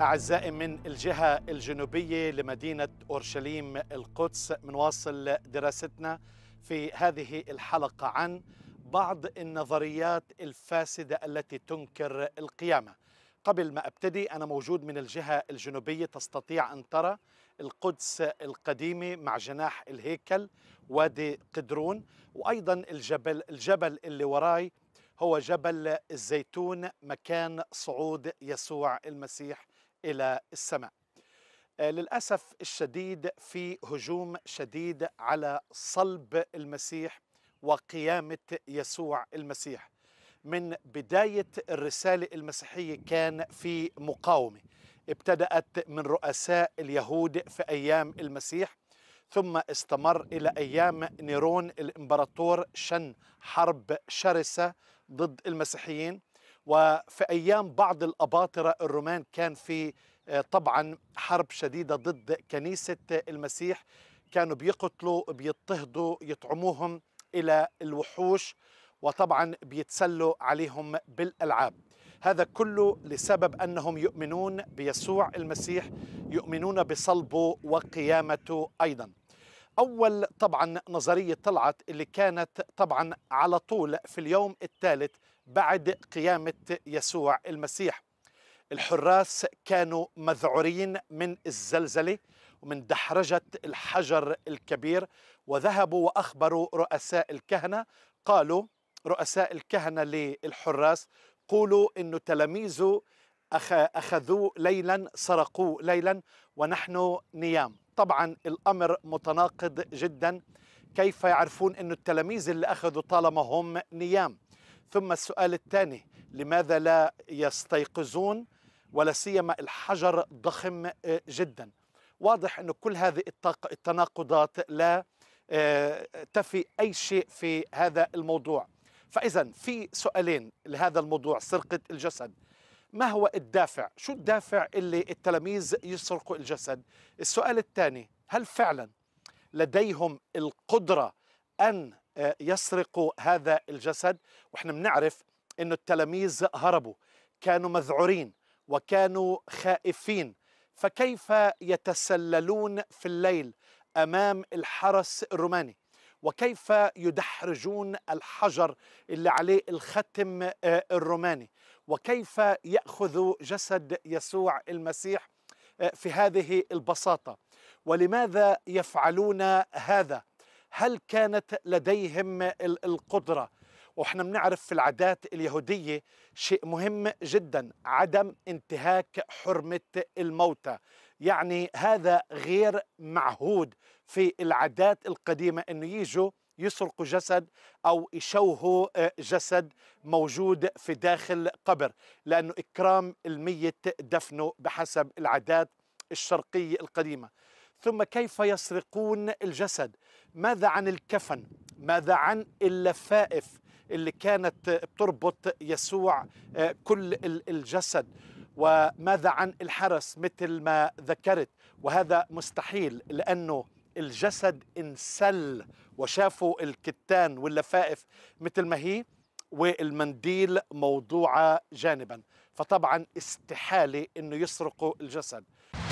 أعزائي من الجهة الجنوبية لمدينة أورشليم القدس منواصل دراستنا في هذه الحلقة عن بعض النظريات الفاسدة التي تنكر القيامة قبل ما أبتدي أنا موجود من الجهة الجنوبية تستطيع أن ترى القدس القديمة مع جناح الهيكل وادي قدرون وأيضا الجبل, الجبل اللي وراي هو جبل الزيتون مكان صعود يسوع المسيح إلى السماء آه، للأسف الشديد في هجوم شديد على صلب المسيح وقيامة يسوع المسيح من بداية الرسالة المسيحية كان في مقاومة ابتدأت من رؤساء اليهود في أيام المسيح ثم استمر إلى أيام نيرون الإمبراطور شن حرب شرسة ضد المسيحيين وفي أيام بعض الأباطرة الرومان كان في آه، طبعا حرب شديدة ضد كنيسة آه، المسيح كانوا بيقتلوا بيضطهدوا يطعموهم إلى الوحوش وطبعا بيتسلوا عليهم بالألعاب هذا كله لسبب أنهم يؤمنون بيسوع المسيح يؤمنون بصلبه وقيامته أيضا أول طبعا نظرية طلعت اللي كانت طبعا على طول في اليوم الثالث بعد قيامة يسوع المسيح الحراس كانوا مذعورين من الزلزلة ومن دحرجة الحجر الكبير وذهبوا وأخبروا رؤساء الكهنة قالوا رؤساء الكهنة للحراس قولوا أنه تلاميذه أخذوه ليلا سرقوه ليلا ونحن نيام طبعا الأمر متناقض جدا كيف يعرفون أن التلاميذ اللي أخذوا طالما هم نيام ثم السؤال الثاني لماذا لا يستيقظون ولا سيما الحجر ضخم آه، جدا واضح أن كل هذه التناقضات لا آه، تفي أي شيء في هذا الموضوع فإذا في سؤالين لهذا الموضوع سرقة الجسد ما هو الدافع؟ شو الدافع اللي التلاميذ يسرقوا الجسد؟ السؤال الثاني هل فعلا لديهم القدرة أن يسرقوا هذا الجسد ونحن بنعرف انه التلاميذ هربوا كانوا مذعورين وكانوا خائفين فكيف يتسللون في الليل امام الحرس الروماني وكيف يدحرجون الحجر اللي عليه الختم آه، الروماني وكيف ياخذ جسد يسوع المسيح آه، في هذه البساطه ولماذا يفعلون هذا هل كانت لديهم القدرة واحنا بنعرف في العادات اليهودية شيء مهم جدا عدم انتهاك حرمة الموتى يعني هذا غير معهود في العادات القديمة انه يجوا يسرقوا جسد او يشوهوا آه، جسد موجود في داخل قبر لانه اكرام الميت دفنه بحسب العادات الشرقية القديمة ثم كيف يسرقون الجسد ماذا عن الكفن ماذا عن اللفائف اللي كانت بتربط يسوع آه، كل الجسد وماذا عن الحرس مثل ما ذكرت وهذا مستحيل لأنه الجسد انسل وشافوا الكتان واللفائف مثل ما هي والمنديل موضوعة جانبا فطبعا استحالة أنه يسرقوا الجسد